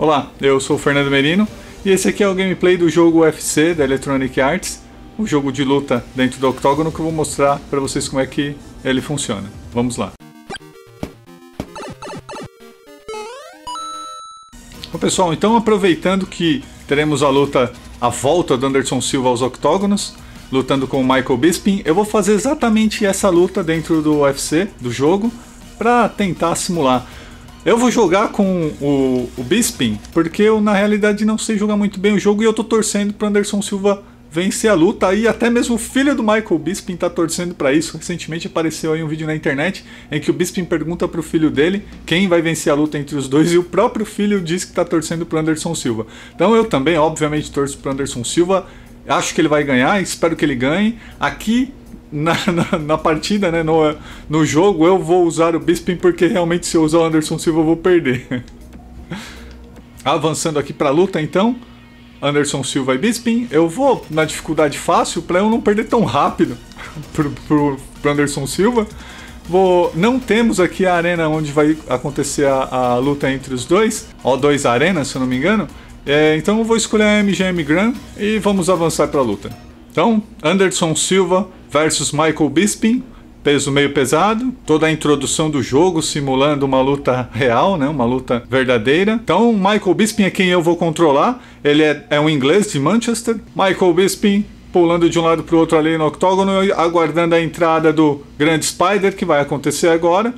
Olá, eu sou o Fernando Merino e esse aqui é o gameplay do jogo UFC da Electronic Arts, o um jogo de luta dentro do octógono que eu vou mostrar para vocês como é que ele funciona. Vamos lá. Bom pessoal, então aproveitando que teremos a luta, a volta do Anderson Silva aos octógonos, lutando com o Michael Bisping, eu vou fazer exatamente essa luta dentro do UFC, do jogo, para tentar simular eu vou jogar com o, o Bispin, porque eu na realidade não sei jogar muito bem o jogo e eu tô torcendo pro Anderson Silva vencer a luta e até mesmo o filho do Michael Bispin tá torcendo para isso. Recentemente apareceu aí um vídeo na internet em que o Bispin pergunta pro filho dele quem vai vencer a luta entre os dois e o próprio filho diz que tá torcendo pro Anderson Silva. Então eu também, obviamente, torço pro Anderson Silva. Acho que ele vai ganhar, espero que ele ganhe. Aqui na, na, na, partida, né, no, no jogo, eu vou usar o Bisping porque realmente se eu usar o Anderson Silva eu vou perder. Avançando aqui para a luta então, Anderson Silva e Bisping, eu vou na dificuldade fácil para eu não perder tão rápido pro, pro, pro, Anderson Silva. Vou, não temos aqui a arena onde vai acontecer a, a luta entre os dois, O2 Arena, se eu não me engano. É, então eu vou escolher a MGM Grand e vamos avançar para a luta. Então, Anderson Silva versus Michael Bisping, peso meio pesado, toda a introdução do jogo simulando uma luta real, né, uma luta verdadeira. Então, Michael Bisping é quem eu vou controlar. Ele é, é um inglês de Manchester. Michael Bisping pulando de um lado para o outro ali no octógono, aguardando a entrada do Grande Spider que vai acontecer agora.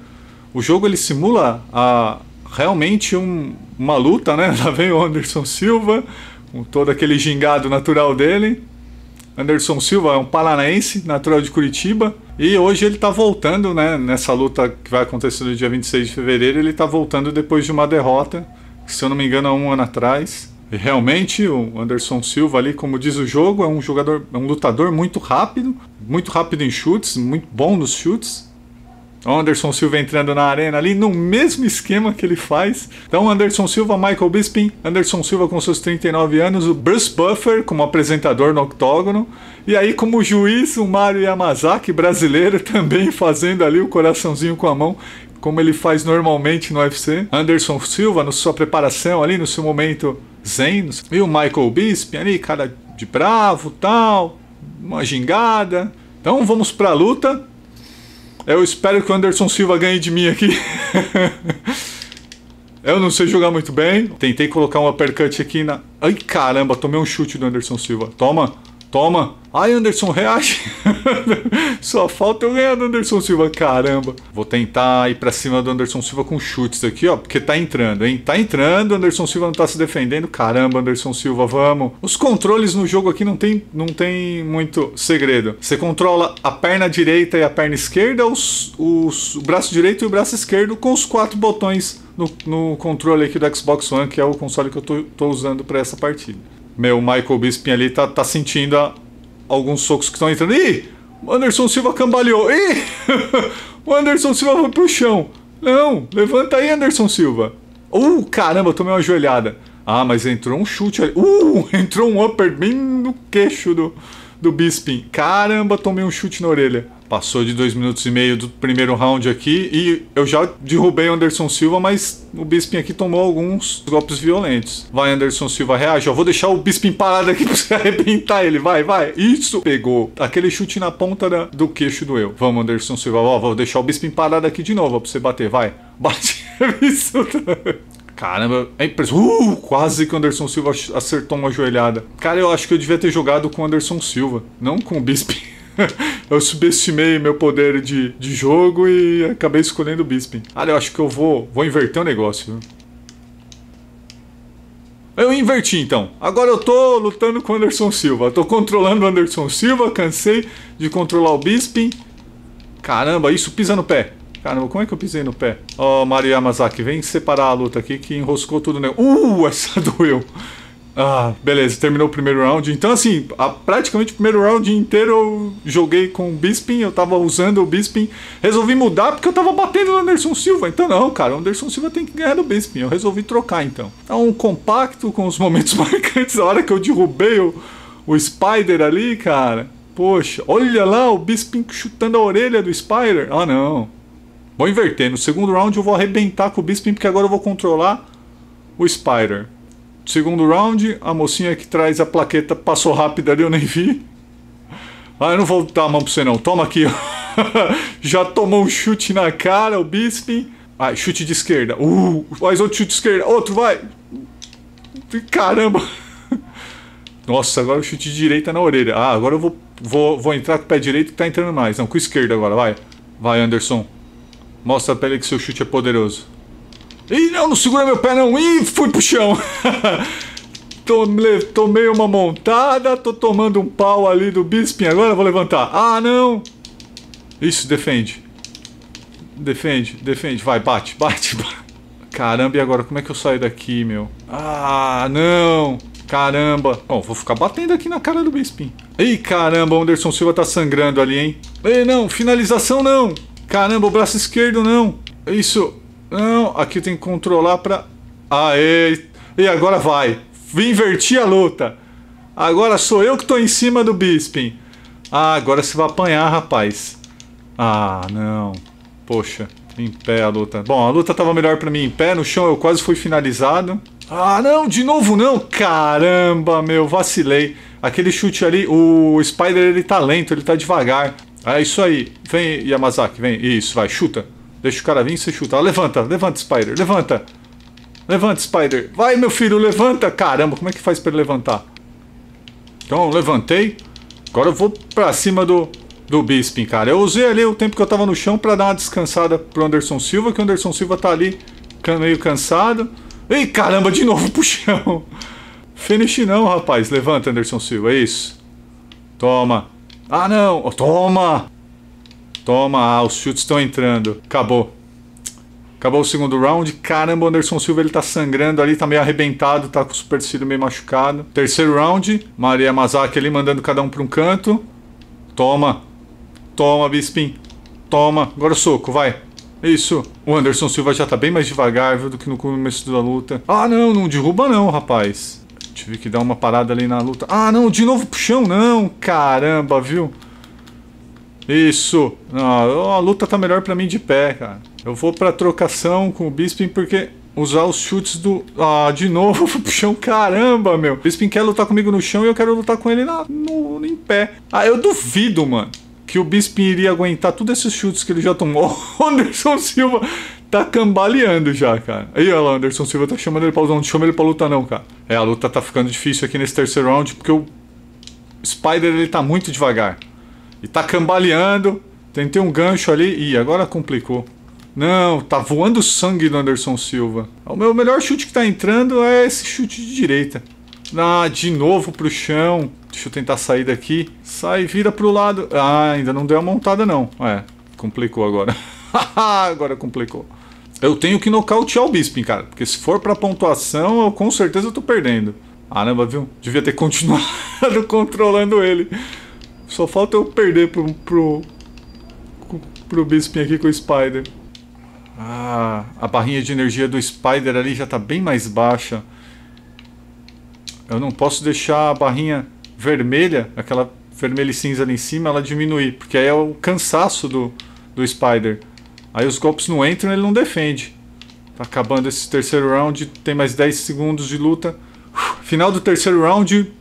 O jogo ele simula a, ah, realmente um, uma luta, né? Lá vem o Anderson Silva com todo aquele gingado natural dele Anderson Silva é um paranaense, natural de Curitiba. E hoje ele está voltando, né? Nessa luta que vai acontecer no dia 26 de fevereiro, ele está voltando depois de uma derrota, se eu não me engano, há um ano atrás. E realmente, o Anderson Silva ali, como diz o jogo, é um jogador, é um lutador muito rápido, muito rápido em chutes, muito bom nos chutes. Anderson Silva entrando na arena ali, no mesmo esquema que ele faz. Então, Anderson Silva, Michael Bisping, Anderson Silva com seus 39 anos, o Bruce Buffer como apresentador no octógono, e aí como juiz, o Mario Yamazaki, brasileiro, também fazendo ali o coraçãozinho com a mão, como ele faz normalmente no UFC. Anderson Silva, na sua preparação ali, no seu momento zen, e o Michael Bisping ali, cara de bravo, tal, uma gingada. Então, vamos pra luta. Eu espero que o Anderson Silva ganhe de mim aqui. Eu não sei jogar muito bem. Tentei colocar um uppercut aqui na. Ai caramba, tomei um chute do Anderson Silva. Toma. Toma. Ai, Anderson, reage. Só falta eu ganhar do Anderson Silva, caramba. Vou tentar ir para cima do Anderson Silva com chutes aqui, ó, porque tá entrando, hein? Tá entrando, Anderson Silva não tá se defendendo. Caramba, Anderson Silva, vamos. Os controles no jogo aqui não tem, não tem muito segredo. Você controla a perna direita e a perna esquerda, os, os, o braço direito e o braço esquerdo com os quatro botões no, no, controle aqui do Xbox One, que é o console que eu tô, tô usando para essa partida. Meu, Michael Bisping ali tá, tá sentindo a, alguns socos que estão entrando. Ih! O Anderson Silva cambaleou. Ih! o Anderson Silva foi pro chão. Não, levanta aí, Anderson Silva. Uh, caramba, tomei uma joelhada. Ah, mas entrou um chute ali. Uh, entrou um upper bem no queixo do, do Bisping. Caramba, tomei um chute na orelha. Passou de dois minutos e meio do primeiro round aqui e eu já derrubei o Anderson Silva, mas o Bispin aqui tomou alguns golpes violentos. Vai, Anderson Silva, reage. Eu vou deixar o Bispin parado aqui pra você arrebentar ele. Vai, vai. Isso! Pegou aquele chute na ponta da, do queixo do eu. Vamos, Anderson Silva. Ó, vou deixar o Bispin parado aqui de novo ó, pra você bater. Vai. Bate. Isso. Caramba, é impressionante. Uh, quase que o Anderson Silva acertou uma joelhada. Cara, eu acho que eu devia ter jogado com o Anderson Silva, não com o Bispin. eu subestimei meu poder de, de jogo e acabei escolhendo o Bispin. Ah, eu acho que eu vou, vou inverter o negócio. Eu inverti então. Agora eu tô lutando com o Anderson Silva. Eu tô controlando o Anderson Silva, cansei de controlar o Bispin. Caramba, isso pisa no pé. Caramba, como é que eu pisei no pé? Ó, oh, Maria Yamazaki, vem separar a luta aqui que enroscou tudo no... Né? Uh, essa doeu. Ah, beleza, terminou o primeiro round. Então, assim, a, praticamente o primeiro round inteiro eu joguei com o Bispin, eu tava usando o Bispin. Resolvi mudar porque eu tava batendo no Anderson Silva. Então, não, cara, o Anderson Silva tem que ganhar do Bispin. Eu resolvi trocar, então. Tá um compacto com os momentos marcantes. A hora que eu derrubei o, o Spider ali, cara. Poxa, olha lá o Bispin chutando a orelha do Spider. Ah, não. Vou inverter. No segundo round eu vou arrebentar com o Bispin porque agora eu vou controlar o Spider. Segundo round, a mocinha que traz a plaqueta passou rápido ali, eu nem vi. Ah, eu não vou dar a mão pra você não, toma aqui. Já tomou um chute na cara, o Bisping. Ah, chute de esquerda. Uh, mais outro chute de esquerda. Outro, vai. Caramba. Nossa, agora o chute de direita na orelha. Ah, agora eu vou, vou, vou entrar com o pé direito que tá entrando mais. Não, com esquerda agora, vai. Vai, Anderson. Mostra pra ele que seu chute é poderoso. Ih, não, não segura meu pé não. Ih, fui pro chão. Tomei uma montada, tô tomando um pau ali do Bispin. Agora vou levantar. Ah, não. Isso, defende. Defende, defende. Vai, bate, bate, bate. Caramba, e agora como é que eu saio daqui, meu? Ah, não. Caramba. Bom, vou ficar batendo aqui na cara do Bispin. Ih, caramba, o Anderson Silva tá sangrando ali, hein? Ei, não, finalização não. Caramba, o braço esquerdo não. Isso, não, aqui tem que controlar pra... Aê! E agora vai! Inverti a luta! Agora sou eu que tô em cima do Bispin! Ah, agora você vai apanhar, rapaz! Ah, não... Poxa, em pé a luta. Bom, a luta tava melhor pra mim em pé, no chão eu quase fui finalizado. Ah, não, de novo não! Caramba, meu, vacilei. Aquele chute ali, o Spider ele tá lento, ele tá devagar. É isso aí. Vem, Yamazaki, vem. Isso, vai, chuta. Deixa o cara vir e você chutar. Levanta, levanta, Spider, levanta. Levanta, Spider. Vai, meu filho, levanta. Caramba, como é que faz para ele levantar? Então, levantei. Agora eu vou para cima do, do Bisping, cara. Eu usei ali o tempo que eu tava no chão para dar uma descansada pro Anderson Silva, que o Anderson Silva tá ali meio cansado. Ei, caramba, de novo pro chão. Finish não, rapaz. Levanta, Anderson Silva, é isso. Toma. Ah, não. Toma. Toma, ah, os chutes estão entrando. Acabou. Acabou o segundo round. Caramba, o Anderson Silva ele tá sangrando ali, tá meio arrebentado, tá com o supercílio meio machucado. Terceiro round, Maria Mazaki ali mandando cada um para um canto. Toma. Toma, Bispin. Toma. Agora o soco, vai. É isso. O Anderson Silva já tá bem mais devagar, viu, do que no começo da luta. Ah, não, não derruba não, rapaz. Tive que dar uma parada ali na luta. Ah, não, de novo puxão, não. Caramba, viu? Isso. Não, ah, a luta tá melhor para mim de pé, cara. Eu vou pra trocação com o Bisping porque usar os chutes do... Ah, de novo pro chão, caramba, meu. O Bisping quer lutar comigo no chão e eu quero lutar com ele na, no, em pé. Ah, eu duvido, mano, que o Bisping iria aguentar todos esses chutes que ele já tomou. O Anderson Silva tá cambaleando já, cara. Aí, olha lá, Anderson Silva tá chamando ele pra usar. Não chama ele pra luta não, cara. É, a luta tá ficando difícil aqui nesse terceiro round porque o Spider, ele tá muito devagar. E tá cambaleando. Tentei um gancho ali. Ih, agora complicou. Não, tá voando sangue do Anderson Silva. O meu melhor chute que tá entrando é esse chute de direita. Ah, de novo pro chão. Deixa eu tentar sair daqui. Sai, vira pro lado. Ah, ainda não deu a montada não. É, complicou agora. agora complicou. Eu tenho que nocautear o Bisping, cara. Porque se for pra pontuação, eu com certeza tô perdendo. Caramba, viu? Devia ter continuado controlando ele. Só falta eu perder pro, pro, pro Bispin aqui com o Spider. Ah, a barrinha de energia do Spider ali já tá bem mais baixa. Eu não posso deixar a barrinha vermelha, aquela vermelha e cinza ali em cima, ela diminuir. Porque aí é o cansaço do, do Spider. Aí os golpes não entram ele não defende. Tá acabando esse terceiro round, tem mais 10 segundos de luta. Final do terceiro round,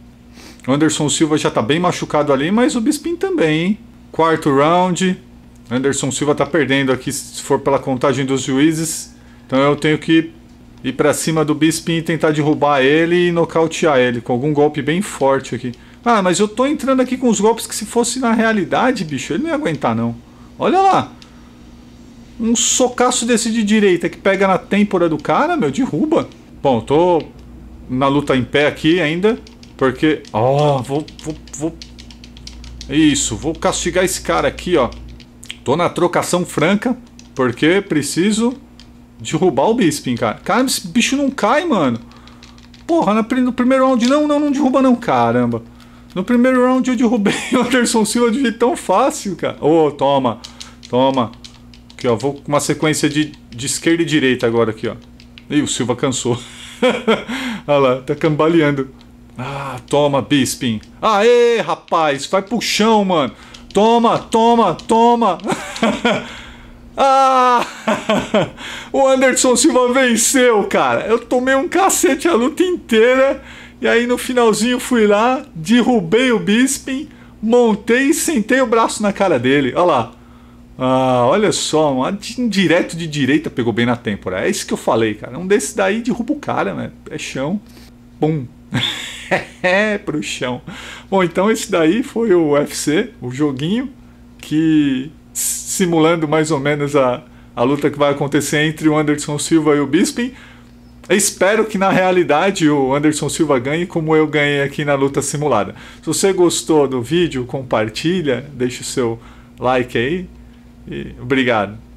o Anderson Silva já tá bem machucado ali, mas o Bispin também, hein? Quarto round. Anderson Silva tá perdendo aqui se for pela contagem dos juízes. Então eu tenho que ir para cima do Bispin e tentar derrubar ele e nocautear ele com algum golpe bem forte aqui. Ah, mas eu tô entrando aqui com os golpes que se fosse na realidade, bicho, ele não ia aguentar não. Olha lá. Um socaço desse de direita que pega na têmpora do cara, meu, derruba. Bom, tô na luta em pé aqui ainda. Porque, ó, oh, vou, vou, vou... Isso, vou castigar esse cara aqui, ó. Tô na trocação franca, porque preciso derrubar o Bispin, cara. Cara, esse bicho não cai, mano. Porra, no primeiro round, não, não, não derruba não, caramba. No primeiro round eu derrubei o Anderson Silva de jeito tão fácil, cara. Ô, oh, toma, toma. Aqui, ó, vou com uma sequência de, de esquerda e direita agora aqui, ó. Ih, o Silva cansou. Olha lá, tá cambaleando. Ah, toma, Bispin. Aê, rapaz, vai pro chão, mano. Toma, toma, toma. ah! o Anderson Silva venceu, cara. Eu tomei um cacete a luta inteira. E aí no finalzinho fui lá, derrubei o Bispin, montei e sentei o braço na cara dele. Olha lá. Ah, olha só, um indireto de direita pegou bem na têmpora. É isso que eu falei, cara. Um desses daí derruba o cara, né? É chão. Pum, é, pro chão. Bom, então esse daí foi o UFC, o joguinho, que simulando mais ou menos a, a luta que vai acontecer entre o Anderson Silva e o Bisping. Espero que na realidade o Anderson Silva ganhe como eu ganhei aqui na luta simulada. Se você gostou do vídeo, compartilha, deixa o seu like aí. E obrigado.